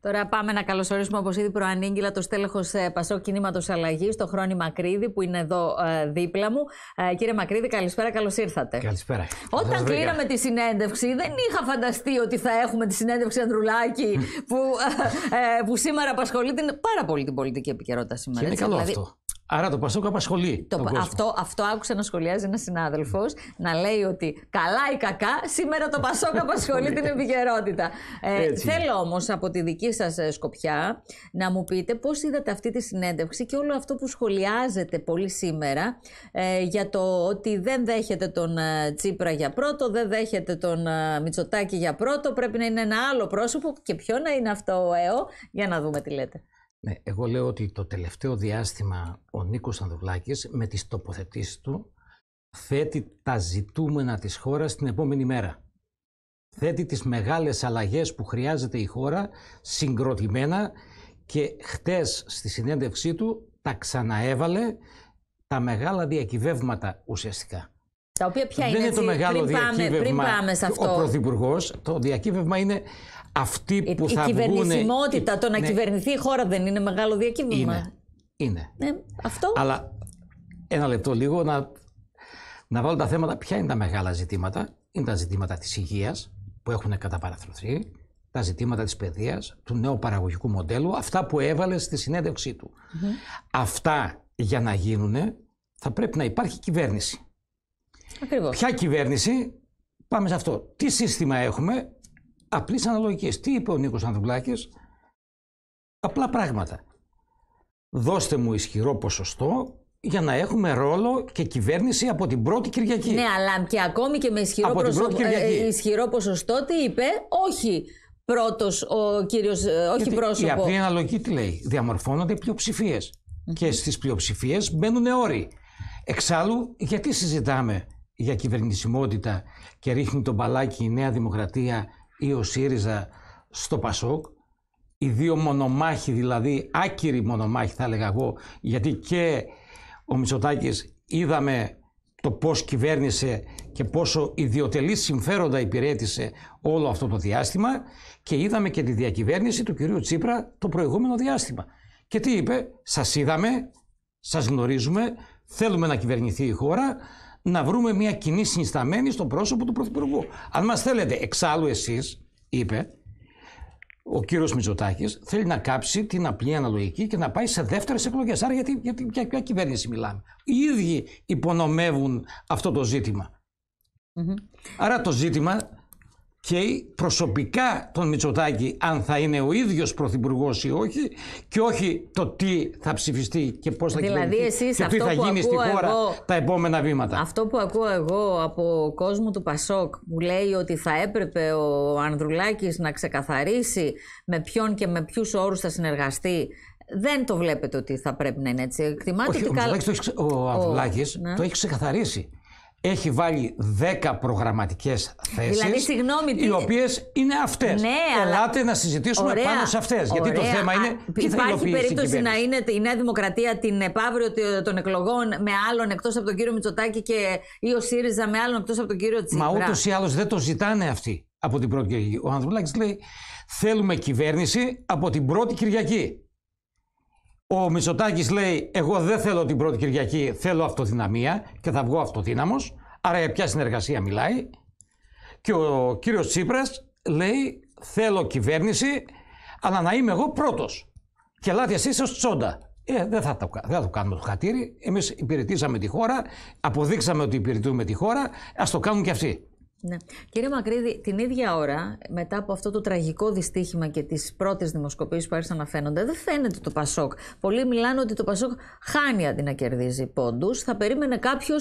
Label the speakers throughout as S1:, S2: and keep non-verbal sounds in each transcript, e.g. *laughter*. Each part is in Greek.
S1: Τώρα πάμε να καλωσορίσουμε όπως ήδη προανήγγυλα το στέλεχος ε, Πασό Κινήματος Αλλαγής, το Χρόνι Μακρύδη, που είναι εδώ ε, δίπλα μου. Ε, κύριε Μακρύδη, καλησπέρα, καλώς ήρθατε.
S2: Καλησπέρα. Όταν κλείναμε
S1: τη συνέντευξη, δεν είχα φανταστεί ότι θα έχουμε τη συνέντευξη Ανδρουλάκη, hm. που, που σήμερα απασχολεί την, πάρα πολύ την πολιτική επικαιρότητα σήμερα. Και είναι καλό δηλαδή, αυτό. Άρα το Πασόκ απασχολεί. Το, τον αυτό, αυτό άκουσα να σχολιάζει ένας συνάδελφος να λέει ότι καλά ή κακά, σήμερα το Πασόκ *laughs* απασχολεί την επικαιρότητα. Ε, θέλω όμως από τη δική σας ε, σκοπιά να μου πείτε πώς είδατε αυτή τη συνέντευξη και όλο αυτό που σχολιάζεται πολύ σήμερα ε, για το ότι δεν δέχεται τον ε, Τσίπρα για πρώτο, δεν δέχεται τον ε, Μητσοτάκη για πρώτο. Πρέπει να είναι ένα άλλο πρόσωπο. Και ποιο να είναι αυτό ο ΑΕΟ, για να δούμε τι λέτε.
S2: Ναι, εγώ λέω ότι το τελευταίο διάστημα ο Νίκος Ανδρουλάκης με τις τοποθετήσεις του θέτει τα ζητούμενα της χώρας την επόμενη μέρα. Θέτει τις μεγάλες αλλαγές που χρειάζεται η χώρα συγκροτημένα και χτες στη συνέντευξή του τα ξαναέβαλε τα μεγάλα διακυβεύματα ουσιαστικά.
S1: Τα οποία δεν είναι, το μεγάλο πριν διακύβευμα. πριν πάμε σε αυτό. Ο
S2: Πρωθυπουργός, το διακύβευμα είναι αυτή που η, θα βγουν... Η κυβερνησιμότητα,
S1: το να ναι. κυβερνηθεί η χώρα δεν είναι μεγάλο διακύβευμα. Είναι. είναι. Ναι,
S2: αυτό. Αλλά ένα λεπτό λίγο να, να βάλω τα θέματα. Ποια είναι τα μεγάλα ζητήματα. Είναι τα ζητήματα της υγείας που έχουν καταπαραθρωθεί, τα ζητήματα της παιδείας, του νέου παραγωγικού μοντέλου, αυτά που έβαλε στη συνέντευξή του. Mm-hmm. Αυτά για να γίνουν θα πρέπει να υπάρχει κυβέρνηση. Ακριβώς. Ποια κυβέρνηση, πάμε σε αυτό. Τι σύστημα έχουμε, απλής αναλογική. Τι είπε ο Νίκος Ανδρουλάκης, απλά πράγματα. Δώστε μου ισχυρό ποσοστό για να έχουμε ρόλο και κυβέρνηση από την πρώτη Κυριακή. Ναι,
S1: αλλά και ακόμη και με ισχυρό, από προσω... την πρώτη ε, ε, ισχυρό
S2: ποσοστό, τι είπε,
S1: όχι πρώτος ο κύριος, ε, όχι πρόσωπο. Η απλή
S2: αναλογική τι λέει. Διαμορφώνονται Και στις πλειοψηφίες μπαίνουν όροι. Εξάλλου, γιατί συζητάμε για κυβερνησιμότητα και ρίχνει τον μπαλάκι η Νέα Δημοκρατία ή ο ΣΥΡΙΖΑ στο ΠΑΣΟΚ. Οι δύο μονομάχοι δηλαδή, άκυροι μονομάχοι θα έλεγα εγώ, γιατί και ο Μητσοτάκης είδαμε το πώς κυβέρνησε και πόσο ιδιωτελής συμφέροντα υπηρέτησε όλο αυτό το διάστημα και είδαμε και τη διακυβέρνηση του κυρίου Τσίπρα το προηγούμενο διάστημα. Και τι είπε, σας είδαμε, σας γνωρίζουμε, θέλουμε να κυβερνηθεί η χώρα, να βρούμε μια κοινή συνισταμένη στο πρόσωπο του Πρωθυπουργού. Αν μας θέλετε, εξάλλου εσείς, είπε, ο κύριος Μητσοτάκης θέλει να κάψει την απλή αναλογική και να πάει σε δεύτερες εκλογές. Άρα, γιατί, γιατί, για ποια κυβέρνηση μιλάμε. Οι ίδιοι υπονομεύουν αυτό το ζητημα Άρα, το ζήτημα και προσωπικά τον Μητσοτάκη αν θα είναι ο ίδιος πρωθυπουργός ή όχι και όχι το τι θα ψηφιστεί και πώς θα δηλαδή κυβερνηθεί και αυτό τι θα που γίνει στη χώρα τα επόμενα βήματα.
S1: Αυτό που ακούω εγώ από κόσμο του Πασόκ που λέει ότι θα έπρεπε ο Ανδρουλάκης να ξεκαθαρίσει με ποιον και με ποιους όρους θα συνεργαστεί δεν το βλέπετε ότι θα πρέπει να είναι έτσι. ότι ο, καλ...
S2: ο, ναι. το έχει ξεκαθαρίσει έχει βάλει 10 προγραμματικές θέσεις. Δηλαδή, συγγνώμη, οι οποίες είναι αυτές. Ναι, Ελάτε να συζητήσουμε πάνω σε αυτές. Γιατί το θέμα είναι. Τι θα Υπάρχει περίπτωση να
S1: είναι η Νέα Δημοκρατία την επαύριο των εκλογών με άλλον εκτός από τον κύριο Μητσοτάκη και ή ο ΣΥΡΙΖΑ με άλλον εκτός από τον κύριο Τσίπρα. Μα ούτως
S2: ή άλλως δεν το ζητάνε αυτοί από την πρώτη Κυριακή. Ο Ανδρουλάκης λέει: Θέλουμε κυβέρνηση από την πρώτη Κυριακή. Ο Μητσοτάκης λέει: Εγώ δεν θέλω την πρώτη Κυριακή, θέλω αυτοδυναμία και θα βγω αυτοδύναμος. Άρα για ποια συνεργασία μιλάει. Και ο κύριος Τσίπρας λέει: Θέλω κυβέρνηση, αλλά να είμαι εγώ πρώτος. Και λάθη εσεί ω τσόντα. Ε, δεν θα, το, δεν θα κάνουμε το χατήρι. Εμείς υπηρετήσαμε τη χώρα, αποδείξαμε ότι υπηρετούμε τη χώρα. Ας το κάνουν κι αυτοί.
S1: Ναι. Κύριε Μακρύδη, την ίδια ώρα, μετά από αυτό το τραγικό δυστύχημα και τις πρώτες δημοσκοπήσεις που άρχισαν να φαίνονται, δεν φαίνεται το Πασόκ. Πολλοί μιλάνε ότι το Πασόκ χάνει αντί να κερδίζει πόντους. Θα περίμενε κάποιος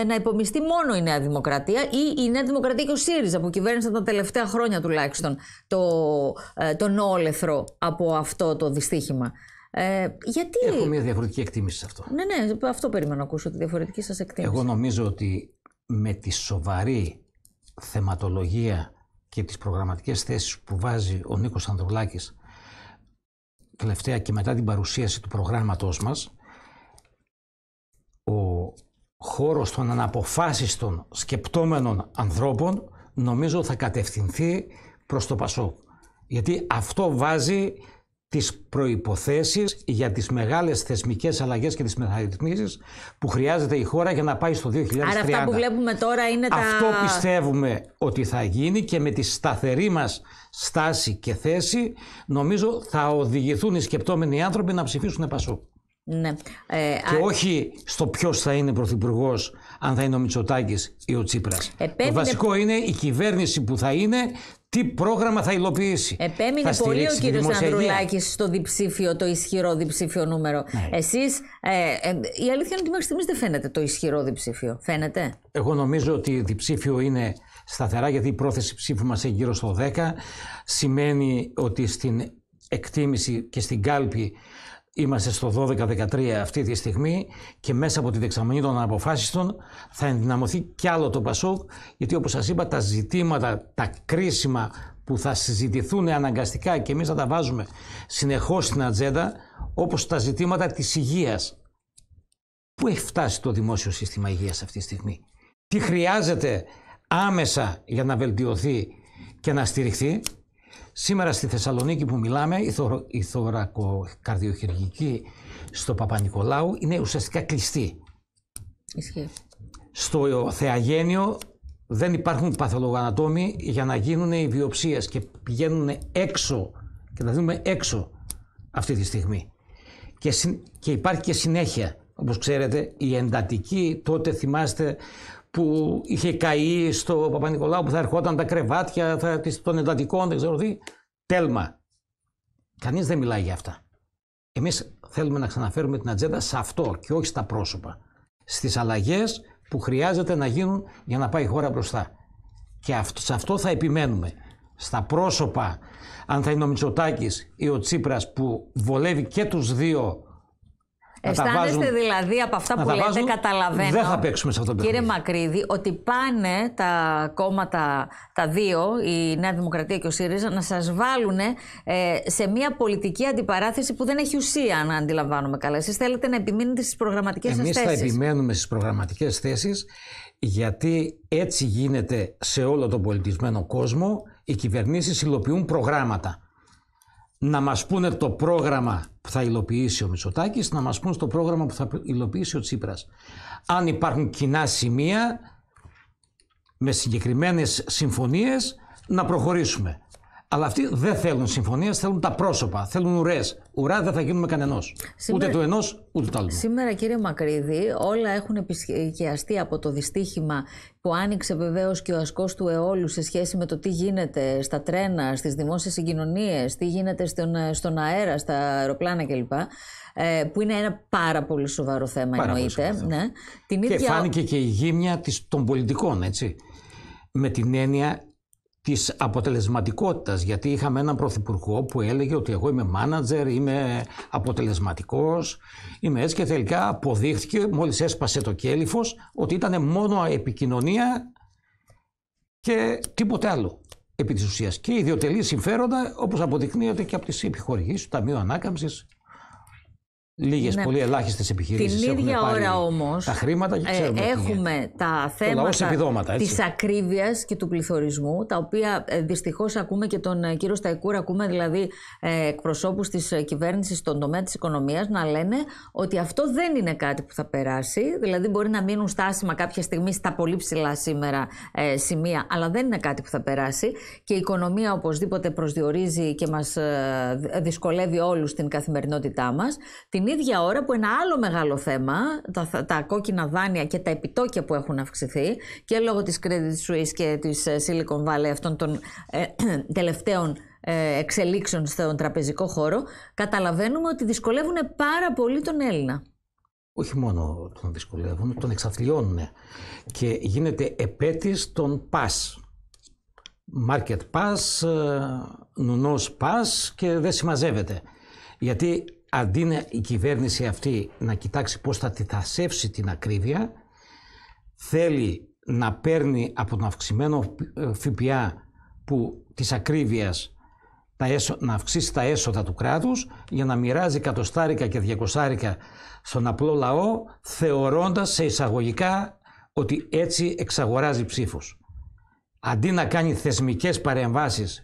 S1: ε, να υπομειστεί μόνο η Νέα Δημοκρατία ή η Νέα Δημοκρατία και ο ΣΥΡΙΖΑ που κυβέρνησαν τα τελευταία χρόνια τουλάχιστον το, ε, τον όλεθρο από αυτό το δυστύχημα. Ε,
S2: γιατί... Έχω μια διαφορετική εκτίμηση σε αυτό.
S1: Ναι, ναι, αυτό περίμενα να ακούσω, τη διαφορετική σας εκτίμηση.
S2: Εγώ νομίζω ότι με τη σοβαρή θεματολογία και τις προγραμματικές θέσεις που βάζει ο Νίκος Ανδρουλάκης τελευταία και μετά την παρουσίαση του προγράμματός μας, ο χώρος των αναποφάσιστων σκεπτόμενων ανθρώπων νομίζω θα κατευθυνθεί προς το Πασό Γιατί αυτό βάζει τις προϋποθέσεις για τις μεγάλες θεσμικές αλλαγές και τις μεταρρυθμίσεις που χρειάζεται η χώρα για να πάει στο 2030. Άρα αυτά που βλέπουμε
S1: τώρα είναι τα... Αυτό
S2: πιστεύουμε ότι θα γίνει και με τη σταθερή μας στάση και θέση νομίζω θα οδηγηθούν οι σκεπτόμενοι άνθρωποι να ψηφίσουν πασό. Ναι. Ε, και όχι στο ποιος θα είναι πρωθυπουργός, αν θα είναι ο Μητσοτάκης ή ο Τσίπρας. Το βασικό είναι η κυβέρνηση που θα είναι, τι πρόγραμμα θα υλοποιήσει. Επέμεινε θα πολύ ο κύριο Ανδρουλάκης
S1: στο διψήφιο, το ισχυρό διψήφιο νούμερο. Ναι. Εσείς, ε, ε, η αλήθεια είναι ότι μέχρι στιγμής δεν φαίνεται το ισχυρό διψήφιο. Φαίνεται.
S2: Εγώ νομίζω ότι διψήφιο είναι σταθερά γιατί η πρόθεση ψήφου μας έχει γύρω στο 10. Σημαίνει ότι στην εκτίμηση και στην κάλπη Είμαστε στο 12-13 αυτή τη στιγμή και μέσα από τη δεξαμενή των αποφάσεων θα ενδυναμωθεί κι άλλο το Πασόκ γιατί όπως σας είπα τα ζητήματα, τα κρίσιμα που θα συζητηθούν αναγκαστικά και εμείς θα τα βάζουμε συνεχώς στην ατζέντα όπως τα ζητήματα της υγείας. Πού έχει φτάσει το δημόσιο σύστημα υγείας αυτή τη στιγμή. Τι χρειάζεται άμεσα για να βελτιωθεί και να στηριχθεί. Σήμερα στη Θεσσαλονίκη που μιλάμε, η, θωρο, η στο Παπα-Νικολάου είναι ουσιαστικά κλειστή. Ισχύει. Στο Θεαγένιο δεν υπάρχουν παθολογανατόμοι για να γίνουν οι βιοψίες και πηγαίνουν έξω και τα δούμε έξω αυτή τη στιγμή. Και, και υπάρχει και συνέχεια. Όπως ξέρετε, η εντατική, τότε θυμάστε που είχε καεί στο Παπα-Νικολάου που θα ερχόταν τα κρεβάτια θα, των εντατικών, δεν ξέρω τι. Τέλμα. Κανείς δεν μιλάει για αυτά. Εμείς θέλουμε να ξαναφέρουμε την ατζέντα σε αυτό και όχι στα πρόσωπα. Στις αλλαγές που χρειάζεται να γίνουν για να πάει η χώρα μπροστά. Και αυτό, σε αυτό θα επιμένουμε. Στα πρόσωπα, αν θα είναι ο Μητσοτάκης ή ο Τσίπρας που βολεύει και τους δύο Αισθάνεστε
S1: δηλαδή από αυτά που λέτε, καταλαβαίνω. θα
S2: παίξουμε σε αυτό το Κύριε
S1: Μακρύδη, ότι πάνε τα κόμματα, τα δύο, η Νέα Δημοκρατία και ο ΣΥΡΙΖΑ, να σας βάλουν ε, σε μια πολιτική αντιπαράθεση που δεν έχει ουσία, αν αντιλαμβάνομαι καλά. Εσείς θέλετε να επιμείνετε στις προγραμματικές σας θέσει. Εμείς θα
S2: επιμένουμε στις προγραμματικές θέσεις, γιατί έτσι γίνεται σε όλο τον πολιτισμένο κόσμο. Οι κυβερνήσεις υλοποιούν προγράμματα να μας πούνε το πρόγραμμα που θα υλοποιήσει ο Μητσοτάκης, να μας πούνε το πρόγραμμα που θα υλοποιήσει ο Τσίπρας. Αν υπάρχουν κοινά σημεία με συγκεκριμένες συμφωνίες, να προχωρήσουμε. Αλλά αυτοί δεν θέλουν συμφωνίες, θέλουν τα πρόσωπα, θέλουν ουρές. Ουρά δεν θα γίνουμε κανένα. Ούτε του ενός, ούτε του άλλου.
S1: Σήμερα, κύριε Μακρύδη, όλα έχουν επισκιαστεί από το δυστύχημα που άνοιξε βεβαίως και ο ασκός του αιώλου σε σχέση με το τι γίνεται στα τρένα, στις δημόσιες συγκοινωνίες, τι γίνεται στον, στον αέρα, στα αεροπλάνα κλπ ε, που είναι ένα πάρα πολύ σοβαρό θέμα πάρα εννοείται. σοβαρό. Ναι. Και φάνηκε
S2: και η γύμνια των πολιτικών, έτσι. Με την έννοια της αποτελεσματικότητας γιατί είχαμε έναν πρωθυπουργό που έλεγε ότι εγώ είμαι μάνατζερ, είμαι αποτελεσματικός, είμαι έτσι και τελικά αποδείχθηκε μόλις έσπασε το κέλυφος ότι ήταν μόνο επικοινωνία και τίποτε άλλο επί της ουσίας. Και ιδιωτελή συμφέροντα όπως αποδεικνύεται και από τις επιχορηγήσεις του Ταμείου ανάκαμψης. Λίγες, ναι. πολύ ελάχιστες επιχειρήσει. Την ίδια ώρα όμως. Τα χρήματα και Ε, έχουμε
S1: τα θέματα της ακρίβειας και του πληθωρισμού, τα οποία ε, δυστυχώς ακούμε και τον ε, κύριο Σταϊκούρα, ακούμε δηλαδή ε, εκπροσώπους της κυβέρνησης στον τομέα της οικονομίας να λένε ότι αυτό δεν είναι κάτι που θα περάσει. Δηλαδή, μπορεί να μείνουν στάσιμα κάποια στιγμή στα πολύ ψηλά σήμερα ε, σημεία, αλλά δεν είναι κάτι που θα περάσει. Και η οικονομία οπωσδήποτε προσδιορίζει και μας δυσκολεύει όλους στην καθημερινότητά μας την ίδια ώρα που ένα άλλο μεγάλο θέμα, τα, τα κόκκινα δάνεια και τα επιτόκια που έχουν αυξηθεί και λόγω της Credit Suisse και της ε, Silicon Valley αυτών των ε, *clears throat* τελευταίων ε, εξελίξεων στον τραπεζικό χώρο, καταλαβαίνουμε ότι δυσκολεύουν πάρα πολύ τον Έλληνα.
S2: Όχι μόνο τον δυσκολεύουν, τον εξαθλιώνουν και γίνεται επέτης των pass. Market Pass, Νουνός Pass και δεν συμμαζεύεται. Γιατί αντί η κυβέρνηση αυτή να κοιτάξει πώς θα τηθασεύσει την ακρίβεια, θέλει να παίρνει από τον αυξημένο ε, ΦΠΑ που, της ακρίβειας να αυξήσει τα έσοδα του κράτους για να μοιράζει κατοστάρικα και διακοστάρικα στον απλό λαό θεωρώντας σε εισαγωγικά ότι έτσι εξαγοράζει ψήφους. Αντί να κάνει θεσμικές παρεμβάσεις,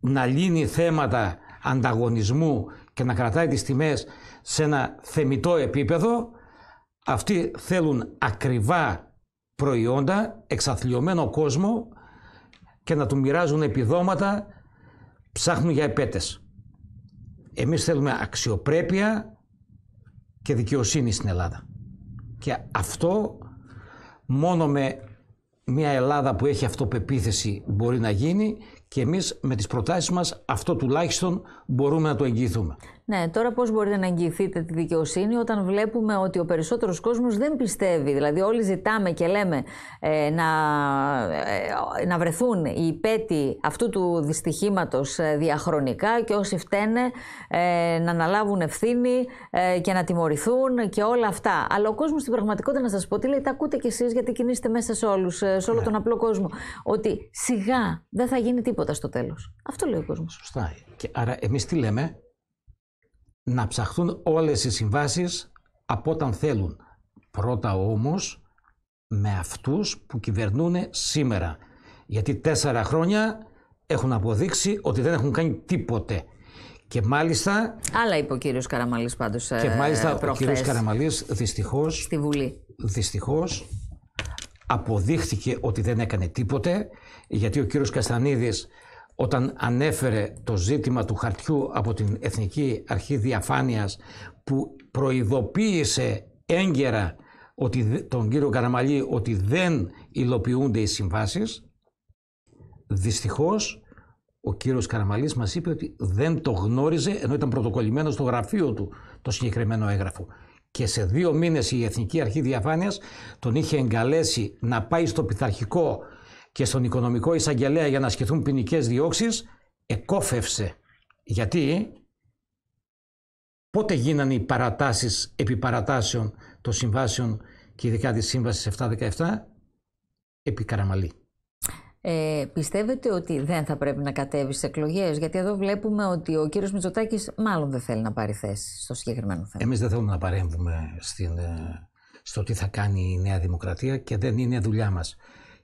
S2: να λύνει θέματα ανταγωνισμού και να κρατάει τις τιμές σε ένα θεμητό επίπεδο, αυτοί θέλουν ακριβά προϊόντα, εξαθλιωμένο κόσμο και να του μοιράζουν επιδόματα, ψάχνουν για επέτες. Εμείς θέλουμε αξιοπρέπεια και δικαιοσύνη στην Ελλάδα. Και αυτό μόνο με μια Ελλάδα που έχει αυτοπεποίθηση μπορεί να γίνει και εμείς με τις προτάσεις μας αυτό τουλάχιστον μπορούμε να το εγγυηθούμε.
S1: Ναι, τώρα πώς μπορείτε να εγγυηθείτε τη δικαιοσύνη όταν βλέπουμε ότι ο περισσότερος κόσμος δεν πιστεύει. Δηλαδή όλοι ζητάμε και λέμε ε, να, ε, να βρεθούν οι πέτοι αυτού του δυστυχήματος ε, διαχρονικά και όσοι φταίνε να αναλάβουν ευθύνη και να τιμωρηθούν και όλα αυτά. Αλλά ο κόσμος στην πραγματικότητα να σας πω τι λέει, τα ακούτε κι εσείς γιατί κινείστε μέσα σε όλους, σε όλο ναι. τον απλό κόσμο. Ότι σιγά δεν θα γίνει τίποτα τίποτα στο τέλος. Αυτό λέει ο κόσμος.
S2: Σωστά. Και άρα εμείς τι λέμε, να ψαχθούν όλες οι συμβάσεις από όταν θέλουν. Πρώτα όμως με αυτούς που κυβερνούν σήμερα. Γιατί τέσσερα χρόνια έχουν αποδείξει ότι δεν έχουν κάνει τίποτε. Και μάλιστα. Άλλα είπε ο κύριος Καραμαλής
S1: πάντως. Και μάλιστα ε, ο κύριος
S2: Καραμαλής δυστυχώς. Στη Βουλή. Δυστυχώς αποδείχθηκε ότι δεν έκανε τίποτε γιατί ο κύριος Καστανίδης όταν ανέφερε το ζήτημα του χαρτιού από την Εθνική Αρχή Διαφάνειας που προειδοποίησε έγκαιρα ότι, τον κύριο Καραμαλή ότι δεν υλοποιούνται οι συμβάσεις δυστυχώς ο κύριος Καραμαλής μας είπε ότι δεν το γνώριζε ενώ ήταν πρωτοκολλημένος στο γραφείο του το συγκεκριμένο έγγραφο και σε δύο μήνες η Εθνική Αρχή Διαφάνειας τον είχε εγκαλέσει να πάει στο πειθαρχικό και στον οικονομικό εισαγγελέα για να ασκηθούν ποινικές διώξεις, εκόφευσε. Γιατί πότε γίνανε οι παρατάσεις επί παρατάσεων των συμβάσεων και ειδικά της σύμβασης 717 επί Καραμαλή.
S1: Ε, πιστεύετε ότι δεν θα πρέπει να κατέβεις στις εκλογές, Γιατί εδώ βλέπουμε ότι ο κύριος Μητσοτάκης μάλλον δεν θέλει να πάρει θέση στο
S2: συγκεκριμένο θέμα. Εμείς δεν θέλουμε να παρέμβουμε στην, ε, στο τι θα κάνει η Νέα Δημοκρατία και δεν είναι δουλειά μας.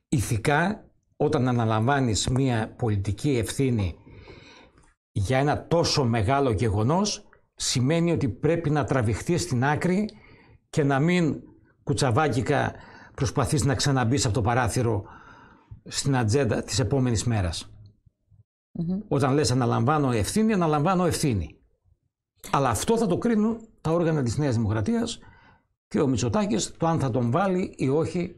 S2: Ηθικά, όταν αναλαμβάνεις μια πολιτική ευθύνη για ένα τόσο μεγάλο γεγονός, σημαίνει ότι πρέπει να τραβηχτείς στην άκρη και να μην Κουτσαβάκικα προσπαθείς να ξαναμπείς από το παράθυρο στην ατζέντα της επόμενης μέρας. μέρας. Mm-hmm. Όταν λες αναλαμβάνω ευθύνη, αναλαμβάνω ευθύνη. Αλλά αυτό θα το κρίνουν τα όργανα της Νέας Δημοκρατίας και ο Μητσοτάκης το αν θα τον βάλει ή όχι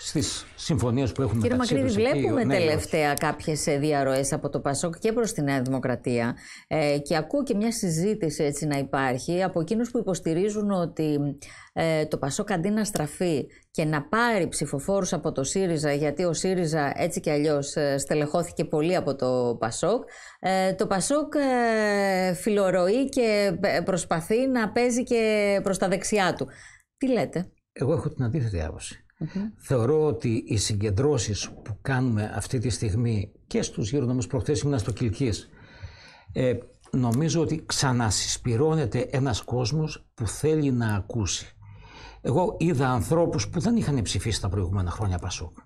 S2: στις συμφωνίες που έχουν Κύριε Κύριο Μακρύδη, βλέπουμε ναι, ναι. τελευταία
S1: κάποιες διαρροές από το Πασόκ και προς τη Νέα Δημοκρατία. Ε, και ακούω και μια συζήτηση έτσι να υπάρχει από εκείνους που υποστηρίζουν ότι ε, το Πασόκ αντί να στραφεί και να πάρει ψηφοφόρους από το ΣΥΡΙΖΑ, γιατί ο ΣΥΡΙΖΑ έτσι κι αλλιώς ε, στελεχώθηκε πολύ από το Πασόκ. Ε, το Πασόκ ε, και προσπαθεί να παίζει και προς τα δεξιά του. Τι λέτε.
S2: Εγώ έχω την αντίθετη άποψη. Θεωρώ ότι οι συγκεντρώσεις που κάνουμε αυτή τη στιγμή και στους γύρω προχθές ήμουν στο Κιλκής, ε, νομίζω ότι ξανασυσπυρώνεται ένας κόσμος που θέλει να ακούσει. Εγώ είδα ανθρώπους που δεν είχαν ψηφίσει τα προηγούμενα χρόνια Πασόκ,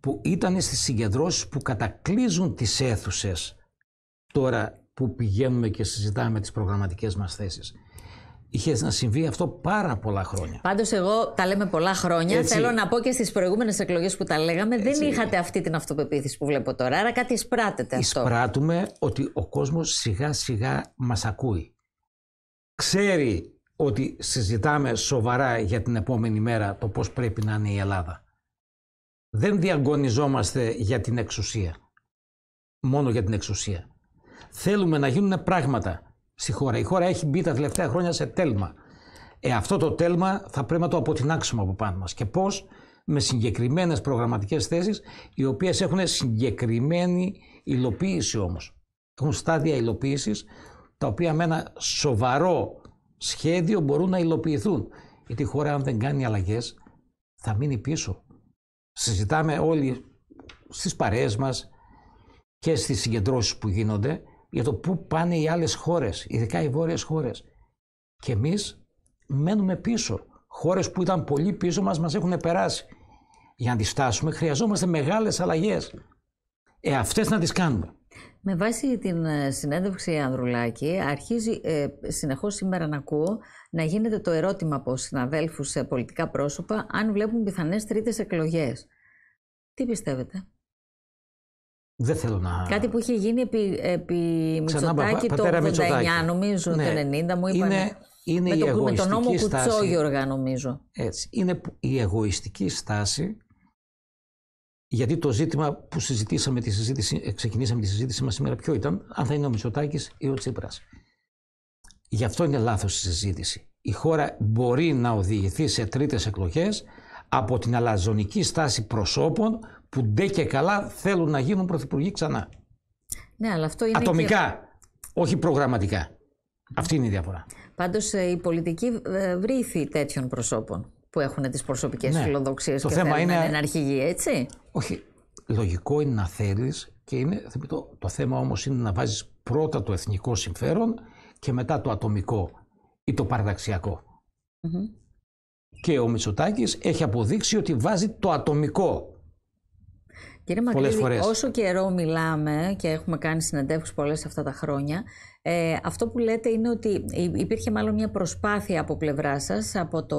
S2: που ήταν στις συγκεντρώσεις που κατακλείζουν τις αίθουσες τώρα που πηγαίνουμε και συζητάμε τις προγραμματικές μας θέσεις είχες να συμβεί αυτό πάρα πολλά χρόνια.
S1: Πάντως, εγώ τα λέμε πολλά χρόνια. Θέλω να πω και στις προηγούμενες εκλογές που τα λέγαμε, δεν είχατε αυτή την αυτοπεποίθηση που βλέπω τώρα. Άρα κάτι εισπράτεται
S2: αυτό. Εισπράττουμε ότι ο κόσμος σιγά σιγά μας ακούει. Ξέρει ότι συζητάμε σοβαρά για την επόμενη μέρα το πώς πρέπει να είναι η Ελλάδα. Δεν διαγωνιζόμαστε για την εξουσία. Μόνο για την εξουσία. Θέλουμε να γίνουν πράγματα στη χώρα. Η χώρα έχει μπει τα τελευταία χρόνια σε τέλμα. Ε, αυτό το τέλμα θα πρέπει να το αποτινάξουμε από πάνω μας. Και πώς με συγκεκριμένες προγραμματικές θέσεις, οι οποίες έχουν συγκεκριμένη υλοποίηση όμως. Έχουν στάδια υλοποίησης, τα οποία με ένα σοβαρό σχέδιο μπορούν να υλοποιηθούν. Γιατί η χώρα αν δεν κάνει αλλαγές, θα μείνει πίσω. Συζητάμε όλοι στις παρέες μας και στις συγκεντρώσεις που γίνονται για το πού πάνε οι άλλες χώρες, ειδικά οι βόρειες χώρες. Και εμείς μένουμε πίσω. Χώρες που ήταν πολύ πίσω μας, μας έχουν περάσει. Για να τις χρειαζόμαστε μεγάλες αλλαγές. Ε, αυτές να τις κάνουμε.
S1: Με βάση την ε, συνέντευξη Ανδρουλάκη, αρχίζει ε, συνεχώς σήμερα να ακούω να γίνεται το ερώτημα από συναδέλφους σε πολιτικά πρόσωπα αν βλέπουν πιθανές τρίτες εκλογές. Τι πιστεύετε?
S2: Δεν θέλω να.
S1: Κάτι που είχε γίνει επί, επί Μητσοτάκη το 89, νομίζω, ναι. το 90 μου είπαν. Είναι, είναι με, η το, τον νόμο στάση, νομίζω.
S2: Έτσι. Είναι η εγωιστική στάση. Γιατί το ζήτημα που συζητήσαμε τη συζήτηση, ξεκινήσαμε τη συζήτηση μας σήμερα, ποιο ήταν, αν θα είναι ο Μητσοτάκης ή ο Τσίπρας. Γι' αυτό είναι λάθος η συζήτηση. Η χώρα μπορεί να οδηγηθεί σε τρίτες εκλογές από την αλαζονική στάση προσώπων που ντε και καλά θέλουν να γίνουν πρωθυπουργοί ξανά.
S1: Ναι, αλλά αυτό είναι Ατομικά,
S2: όχι προγραμματικά. Αυτή είναι η διαφορά.
S1: Πάντως η ε, πολιτική ε, βρήθη τέτοιων προσώπων που έχουν τις προσωπικές ναι. φιλοδοξίες και θέμα είναι να είναι έτσι.
S2: Όχι. Λογικό είναι να θέλεις και είναι Το θέμα όμως είναι να βάζεις πρώτα το εθνικό συμφέρον και μετά το ατομικό ή το παραδοξιακο
S1: mm Mm-hmm.
S2: Και ο Μητσοτάκης έχει αποδείξει ότι βάζει το ατομικό
S1: Κύριε Μακρύδη, όσο καιρό μιλάμε και έχουμε κάνει συναντεύξεις πολλές αυτά τα χρόνια, ε, αυτό που λέτε είναι ότι υπήρχε μάλλον μια προσπάθεια από πλευρά σας, από το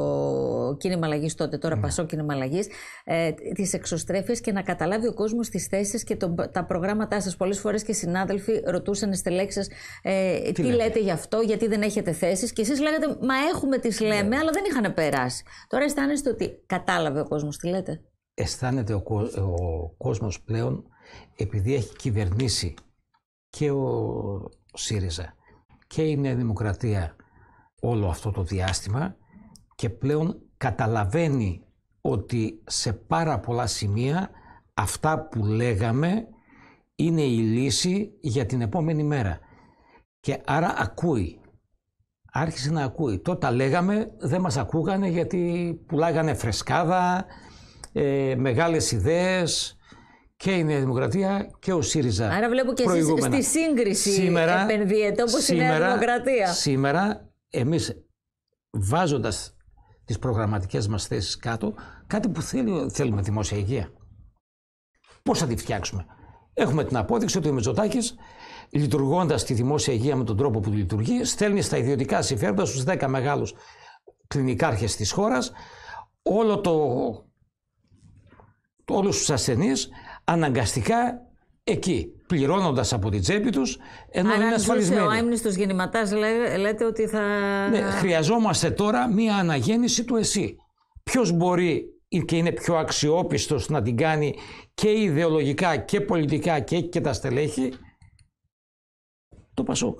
S1: κίνημα αλλαγής τότε, τώρα mm. Πασό κίνημα αλλαγής, ε, τις εξωστρέφεια και να καταλάβει ο κόσμος τις θέσεις και το, τα προγράμματά σας. Πολλές φορές και συνάδελφοι ρωτούσαν στι λέξει ε, τι, λέτε. γι' αυτό, γιατί δεν έχετε θέσεις Και εσείς λέγατε, Μα έχουμε τις λέμε, ναι. αλλά δεν είχαν περάσει. Τώρα αισθάνεστε ότι κατάλαβε ο κόσμος τι λέτε
S2: αισθάνεται ο, κόσμος πλέον επειδή έχει κυβερνήσει και ο ΣΥΡΙΖΑ και η Νέα Δημοκρατία όλο αυτό το διάστημα και πλέον καταλαβαίνει ότι σε πάρα πολλά σημεία αυτά που λέγαμε είναι η λύση για την επόμενη μέρα. Και άρα ακούει. Άρχισε να ακούει. Τότε λέγαμε, δεν μας ακούγανε γιατί πουλάγανε φρεσκάδα, ε, μεγάλες ιδέες και η Νέα Δημοκρατία και ο ΣΥΡΙΖΑ. Άρα βλέπω και εσείς στη
S1: σύγκριση σήμερα, επενδύεται όπως σήμερα, η Νέα Δημοκρατία.
S2: Σήμερα εμείς βάζοντας τις προγραμματικές μας θέσεις κάτω, κάτι που θέλει, θέλουμε δημόσια υγεία. Πώς θα τη φτιάξουμε. Έχουμε την απόδειξη ότι ο Μητσοτάκης λειτουργώντας τη δημόσια υγεία με τον τρόπο που λειτουργεί, στέλνει στα ιδιωτικά συμφέροντα στους 10 μεγάλους κλινικάρχες της χώρας όλο το όλους τους ασθενείς αναγκαστικά εκεί, πληρώνοντας από την τσέπη τους, ενώ είναι ασφαλισμένοι. Αν ο
S1: έμνηστο γεννηματάς, λέ, λέτε ότι θα. Ναι,
S2: χρειαζόμαστε τώρα μία αναγέννηση του ΕΣΥ. Ποιος μπορεί και είναι πιο αξιόπιστος να την κάνει και ιδεολογικά και πολιτικά και και τα στελέχη το Πασό.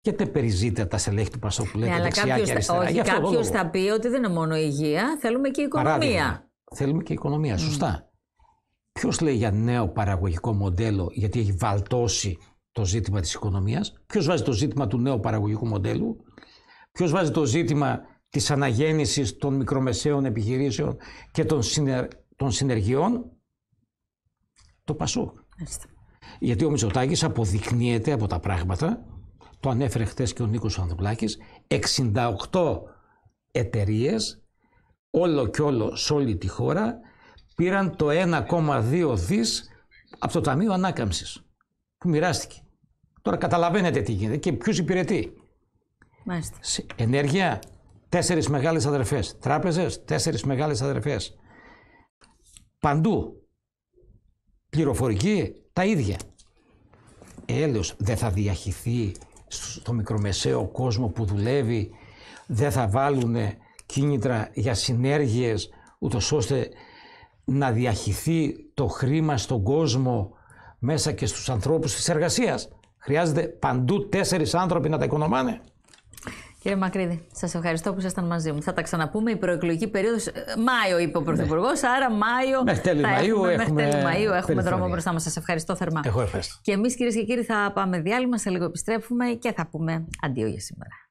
S2: Και δεν περιζείτε τα στελέχη του Πασόκ που λέτε ναι, δεξιά και αριστερά. Όχι, θα
S1: πει ότι δεν είναι μόνο η υγεία, θέλουμε και η οικονομία.
S2: Θέλουμε και οικονομία, σωστά. Ποιος λέει για νέο παραγωγικό μοντέλο, γιατί έχει βαλτώσει το ζήτημα της οικονομίας. Ποιος βάζει το ζήτημα του νέου παραγωγικού μοντέλου. Ποιος βάζει το ζήτημα της αναγέννησης των μικρομεσαίων επιχειρήσεων και των, των συνεργειών. Το Πασού. Γιατί ο Μητσοτάκης αποδεικνύεται από τα πράγματα, το ανέφερε χθες και ο Νίκος Ανδρουλάκης, 68 εταιρείες όλο και όλο σε όλη τη χώρα πήραν το 1,2 δις από το Ταμείο Ανάκαμψης που μοιράστηκε. Τώρα καταλαβαίνετε τι γίνεται και ποιους υπηρετεί. Ενέργεια, τέσσερις μεγάλες αδερφές. Τράπεζες, τέσσερις μεγάλες αδερφές. Παντού. Πληροφορική, τα ίδια. Έλεος δεν θα διαχυθεί στο μικρομεσαίο κόσμο που δουλεύει, δεν θα βάλουν κίνητρα για συνέργειες ούτως ώστε να διαχυθεί το χρήμα στον κόσμο μέσα και στους ανθρώπους της εργασίας. Χρειάζεται παντού τέσσερις άνθρωποι να τα οικονομάνε.
S1: Κύριε Μακρύδη, σας ευχαριστώ που ήσασταν μαζί μου. Θα τα ξαναπούμε. Η προεκλογική περίοδος, ε, Μάιο είπε ο Πρωθυπουργός, ναι. άρα Μαΐο μέχρι τέλη Μαΐου έχουμε, έχουμε, δρόμο μπροστά μας. Σας ευχαριστώ θερμά. Εγώ ευχαριστώ. Και εμείς κυρίες και κύριοι θα πάμε διάλειμμα, σε λίγο επιστρέφουμε και θα πούμε αντίο για σήμερα.